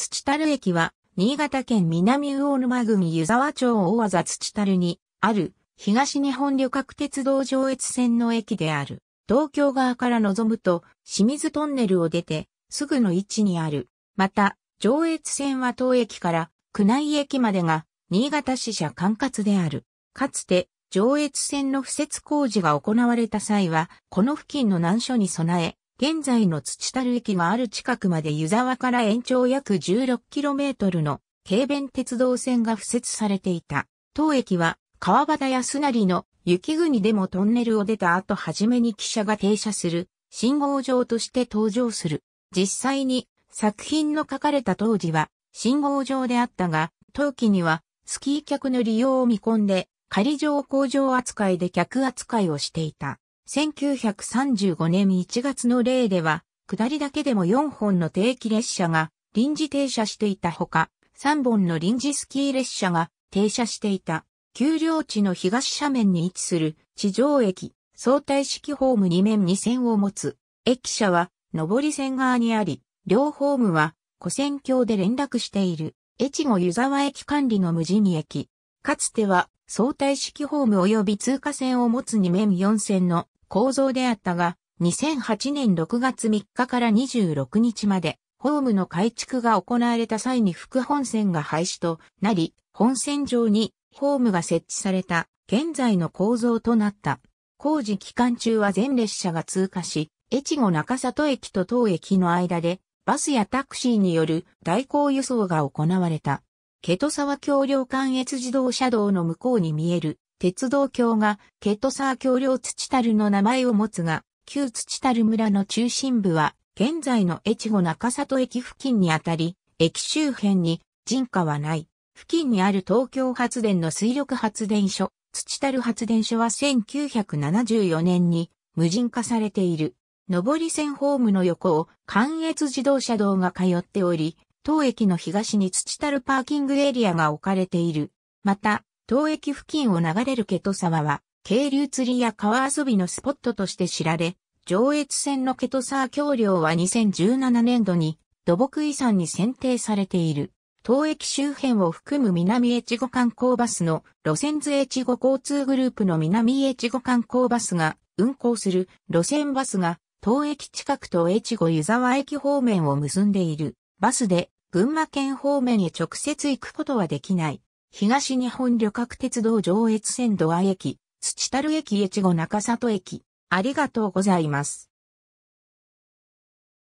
土樽駅は、新潟県南魚沼郡湯沢町大和土樽に、ある、東日本旅客鉄道上越線の駅である。東京側から望むと、清水トンネルを出て、すぐの位置にある。また、上越線は東駅から、宮内駅までが、新潟支社管轄である。かつて、上越線の敷設工事が行われた際は、この付近の難所に備え、現在の土樽駅がある近くまで湯沢から延長約 16km の軽便鉄道線が付設されていた。当駅は川端康成の雪国でもトンネルを出た後初めに汽車が停車する信号場として登場する。実際に作品の書かれた当時は信号場であったが、当期にはスキー客の利用を見込んで仮上工場扱いで客扱いをしていた。1935年1月の例では、下りだけでも4本の定期列車が臨時停車していたほか、3本の臨時スキー列車が停車していた、丘陵地の東斜面に位置する地上駅、相対式ホーム2面2線を持つ、駅舎は上り線側にあり、両ホームは古線橋で連絡している、越後湯沢駅管理の無人駅。かつては相対式ホーム及び通過線を持つ2面4線の構造であったが、2008年6月3日から26日まで、ホームの改築が行われた際に副本線が廃止となり、本線上にホームが設置された現在の構造となった。工事期間中は全列車が通過し、越後中里駅と当駅の間で、バスやタクシーによる代行輸送が行われた。毛戸沢橋梁関越自動車道の向こうに見える鉄道橋が、ケトサー橋梁土樽の名前を持つが、旧土樽村の中心部は、現在の越後中里駅付近にあたり、駅周辺に人家はない。付近にある東京発電の水力発電所、土樽発電所は1974年に無人化されている。上り線ホームの横を関越自動車道が通っており、当駅の東に土樽パーキングエリアが置かれている。また、東駅付近を流れるケト沢は、渓流釣りや川遊びのスポットとして知られ、上越線のケト沢橋梁は2017年度に土木遺産に選定されている。東駅周辺を含む南越後観光バスの路線図越後交通グループの南越後観光バスが運行する路線バスが東駅近くと越後湯沢駅方面を結んでいるバスで群馬県方面へ直接行くことはできない。東日本旅客鉄道上越線土合駅、土樽駅越後中里駅。ありがとうございます。